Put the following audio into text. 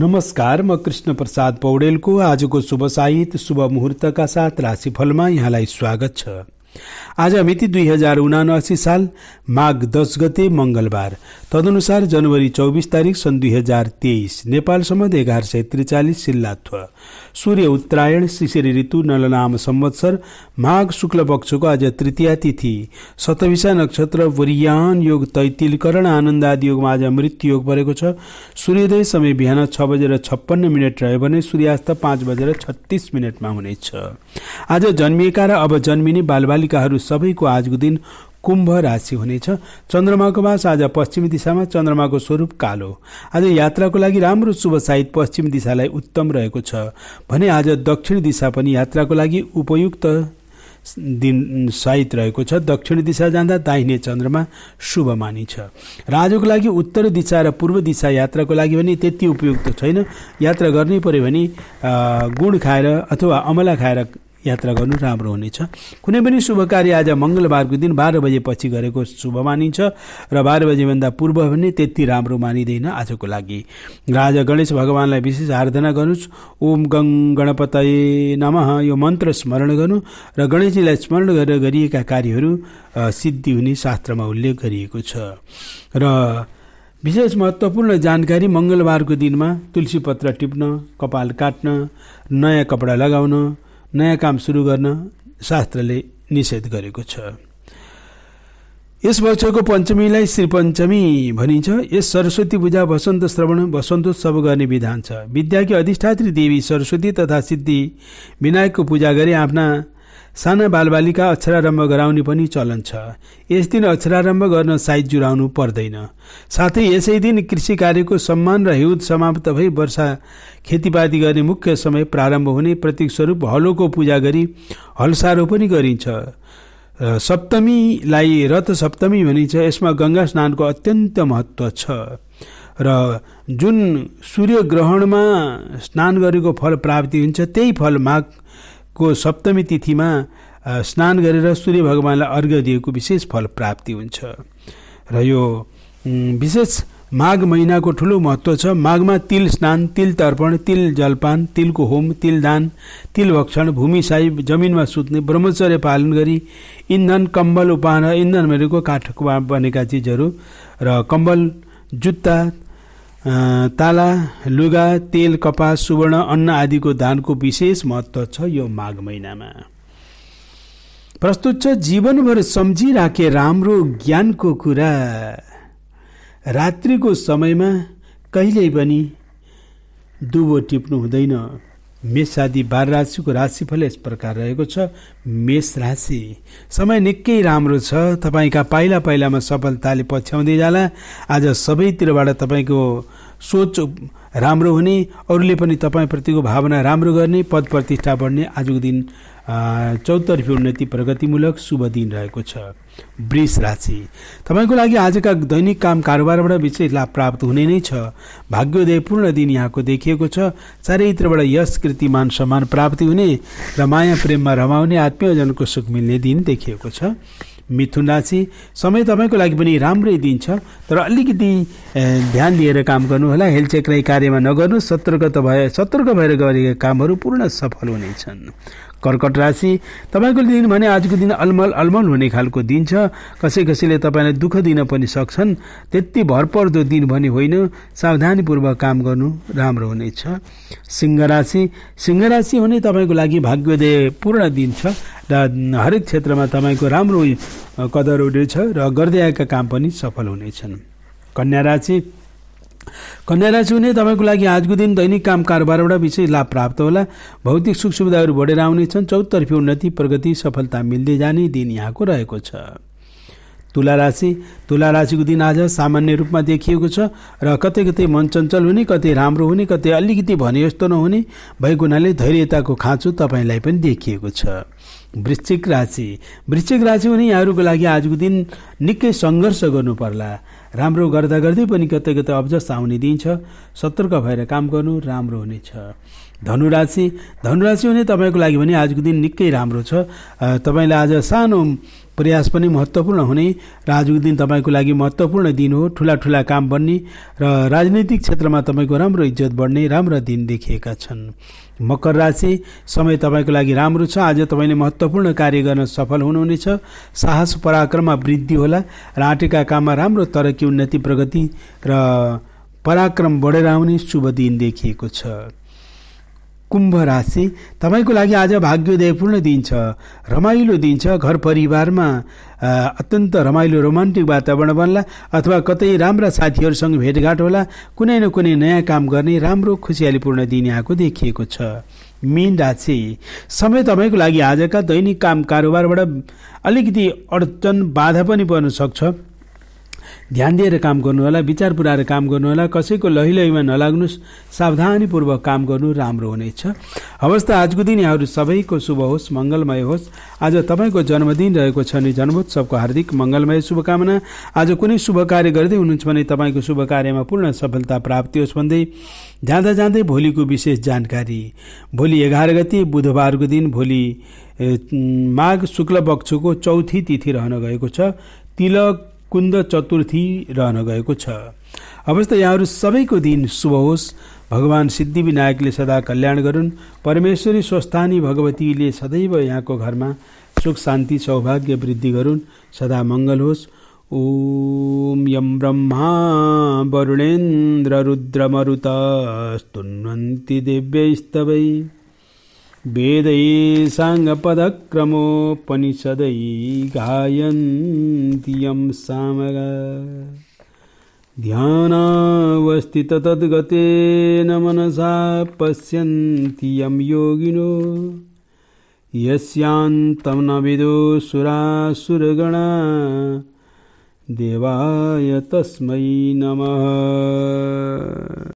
नमस्कार म कृष्ण प्रसाद पौडेलको आजको शुभ साहित शुभ मुहुर्तका साथ राशिफलमा यहाँलाई स्वागत छ आज मिति दुई हजार उनासी साल माघ दस गते मङ्गलबार तदनुसार जनवरी चौबिस तारिक सन् दुई हजार तेइस नेपाल सम्बन्ध एघार सय त्रिचालिस सिल्लात्व सूर्य उत्तरायण शिशिर ऋतु नलनाम संवत्सर माघ शुक्ल पक्षको आज तृतीया तिथि सतविसा नक्षत्र वरियान योग तैतिलकरण आनन्द आदि योगमा आज मृत्यु योग परेको छ सूर्योदय समय बिहान छ बजेर छप्पन्न मिनट रह्यो भने सूर्यास्त पाँच बजेर छत्तिस मिनटमा हुनेछ आज जन्मिएका र अब जन्मिने बालबालिकाहरू सबैको आजको दिन कुम्भ राशि हुनेछ चन्द्रमाको बास आज पश्चिमी दिशामा चन्द्रमाको स्वरूप कालो आज यात्राको लागि राम्रो शुभ साइत पश्चिम दिशालाई उत्तम रहेको छ भने आज दक्षिण दिशा पनि यात्राको लागि उपयुक्त दिन सहित रहेको छ दक्षिण दिशा जाँदा दाहिने चन्द्रमा शुभ मानिन्छ र आजको लागि उत्तर दिशा र पूर्व दिशा यात्राको लागि भने त्यति उपयुक्त छैन यात्रा गर्नै पर्यो भने गुड खाएर अथवा अमला खाएर यात्रा गर्नु राम्रो हुनेछ कुनै पनि शुभ कार्य आज मङ्गलबारको दिन बाह्र बजेपछि गरेको शुभ मानिन्छ र बाह्र बजेभन्दा पूर्व भने त्यति राम्रो मानिँदैन आजको लागि र आज गणेश भगवान्लाई विशेष आराधना गर्नुहोस् ओम गङ गणपत नम यो मन्त्र स्मरण गर्नु र गणेशजीलाई स्मरण गरेर गरिएका कार्यहरू सिद्धि हुने शास्त्रमा उल्लेख गरिएको छ र विशेष महत्त्वपूर्ण जानकारी मङ्गलबारको दिनमा तुलसी पत्र टिप्न कपाल काट्न नयाँ कपडा लगाउन नयाँ काम सुरु गर्न शास्त्रले निषेध गरेको छ यस वर्षको पञ्चमीलाई श्री पञ्चमी भनिन्छ यस सरस्वती पूजा वसन्त श्रवण वसन्तोत्सव गर्ने विधान छ विद्याकी अधिष्ठात्री देवी सरस्वती तथा सिद्धि विनायकको पूजा गरी आफ्ना साना बालबालिका अक्षरारम्भ गराउने पनि चलन छ यस दिन अक्षरारम्भ गर्न साइज जुराउनु पर्दैन साथै यसै दिन कृषि कार्यको सम्मान र हिउँद समाप्त भई वर्षा खेतीपाती गर्ने मुख्य समय प्रारम्भ हुने प्रतीक स्वरूप हलोको पूजा गरी हलसारो पनि गरिन्छ सप्तमीलाई रथ सप्तमी भनिन्छ यसमा गङ्गा स्नानको अत्यन्त महत्त्व छ र जुन सूर्य ग्रहणमा स्नान गरेको फल प्राप्ति हुन्छ त्यही फल माघ को सप्तमी तिथिमा स्नान गरेर सूर्य भगवान्लाई अर्घ्य दिएको विशेष फल प्राप्ति हुन्छ र यो विशेष माघ महिनाको ठुलो महत्त्व छ माघमा तिल स्नान तिल तर्पण तिल जलपान तिलको होम तिल दान तिल भक्षण भूमिसाई जमिनमा सुत्ने ब्रह्मचर्य पालन गरी इन्धन कम्बल उपहार इन्धनहरूको काठको बनेका चिजहरू र कम्बल जुत्ता ताला लुगा तेल कपास सुवर्ण अन्न आदिको दानको विशेष महत्त्व छ यो माघ महिनामा प्रस्तुत छ जीवनभर सम्झिराखे राम्रो ज्ञानको कुरा रात्रिको समयमा कहिल्यै पनि दुबो टिप्नु हुँदैन मेष आदि बार राशिको राशिफल यस प्रकार रहेको छ मेष राशि समय निकै राम्रो छ तपाईँका पाइला पाइलामा सफलताले पछ्याउँदै जाला आज सबैतिरबाट तपाईँको सोच राम्रो हुने अरूले पनि तपाईँप्रतिको भावना राम्रो गर्ने पद प्रतिष्ठा बढ्ने आजको दिन चौतर्फी उन्नति प्रगतिमूलक शुभ दिन रहेको छ वृष राशि तपाईँको लागि आजका दैनिक काम कारोबारबाट विशेष लाभ प्राप्त हुने नै छ भाग्योदय पूर्ण दिन यहाँको देखिएको छ चारैतिरबाट यश कृतिमान सम्मान प्राप्ति हुने र माया प्रेममा रमाउने आत्मीयजनको सुख मिल्ने दिन देखिएको छ मिथुन राशि समय तपाईँको लागि पनि राम्रै दिन छ तर अलिकति ध्यान दिएर काम गर्नु गर्नुहोला हेलचेक्राइ कार्यमा नगर्नु सतर्कता भए सतर्क भएर गरेका कामहरू पूर्ण सफल हुनेछन् कर्कट राशि तपाईँको दिन भने आजको दिन अलमल अलमल हुने खालको दिन छ कसै कसैले तपाईँलाई दुःख दिन पनि सक्छन् त्यति भरपर्दो दिन भने होइन सावधानीपूर्वक काम गर्नु राम्रो हुनेछ सिंह राशि सिंह राशि हुने तपाईँको लागि भाग्योदय पूर्ण दिन छ र हरेक क्षेत्रमा तपाईँको राम्रो कदर हुनेछ र गर्दै आएका काम पनि सफल हुनेछन् कन्या राशि कन्या राशि हुने तपाईँको लागि आजको दिन दैनिक काम कारोबारबाट विशेष लाभ प्राप्त होला भौतिक सुख सुविधाहरू बढेर आउनेछन् चौतर्फी उन्नति प्रगति सफलता मिल्दै जाने दिन यहाँको रहेको छ तुला राशि तुला राशिको दिन आज सामान्य रूपमा देखिएको छ र कतै कतै मन चञ्चल हुने कतै राम्रो हुने कतै अलिकति भने जस्तो नहुने भएको हुनाले धैर्यताको खाँचो तपाईँलाई पनि देखिएको छ वृश्चिक राशि वृश्चिक राशि हुने यहाँहरूको लागि आजको दिन निकै सङ्घर्ष गर्नु पर्ला राम्रो गर्दा गर्दै पनि कतै कतै अब्जस आउने दिन छ सतर्क भएर काम गर्नु राम्रो हुनेछ धनुराशि धनुराशि हुने तपाईँको लागि भने आजको दिन निकै राम्रो छ तपाईँलाई आज सानो प्रयास पनि महत्त्वपूर्ण हुने र आजको दिन तपाईँको लागि महत्त्वपूर्ण दिन हो ठुला ठुला काम बन्ने र राजनैतिक क्षेत्रमा तपाईँको राम्रो इज्जत बढ्ने राम्रा दिन देखिएका छन् मकर राशि समय तपाईँको लागि राम्रो छ आज तपाईँले महत्त्वपूर्ण कार्य गर्न सफल हुनुहुनेछ साहस पराक्रममा वृद्धि होला र आँटेका काममा राम्रो तरक्की उन्नति प्रगति र पराक्रम बढेर आउने शुभ दिन देखिएको छ कुम्भ राशि तपाईँको लागि आज भाग्योदयपूर्ण दिन छ रमाइलो दिन छ घर परिवारमा अत्यन्त रमाइलो रोमान्टिक वातावरण बन्ला अथवा कतै राम्रा साथीहरूसँग भेटघाट होला कुनै न कुनै नयाँ काम गर्ने राम्रो खुसियालीपूर्ण दिन यहाँको देखिएको छ मेन राशि समय तपाईँको लागि आजका दैनिक काम कारोबारबाट अलिकति अडचन बाधा पनि पर्न सक्छ ध्यान दिएर काम गर्नुहोला विचार पुऱ्याएर काम गर्नुहोला कसैको लहिलहीमा नलाग्नुहोस् सावधानीपूर्वक काम गर्नु राम्रो हुनेछ हवस् त आजको दिन यहाँहरू सबैको शुभ होस् मङ्गलमय होस् आज तपाईँको जन्मदिन रहेको छ नि जन्मोत्सवको हार्दिक मङ्गलमय शुभकामना आज कुनै शुभ कार्य गर्दै हुनुहुन्छ भने तपाईँको शुभ कार्यमा पूर्ण सफलता प्राप्ति होस् भन्दै जाँदा जाँदै भोलिको विशेष जानकारी भोलि एघार गति बुधबारको दिन भोलि माघ शुक्ल पक्षको चौथी तिथि रहन गएको छ तिलक कुन्द चतुर्थी रहन गएको छ अवश्य यहाँहरू सबैको दिन शुभ होस् भगवान् सिद्धिविनायकले सदा कल्याण गरून् परमेश्वरी स्वस्थानी भगवतीले सदैव यहाँको घरमा सुख शान्ति सौभाग्य वृद्धि गरून् सदा मङ्गल होस् ओम यम ब्रह्मा दिव्य दिव्यैस्तवै वेदैः साङ्गपदक्रमोपनिषदै गायन्ति यं सामग ध्यानावस्थिततद्गतेन मनसा पश्यन्ति योगिनो यस्यान्तं न विदो सुरासुरगणा देवाय तस्म नमः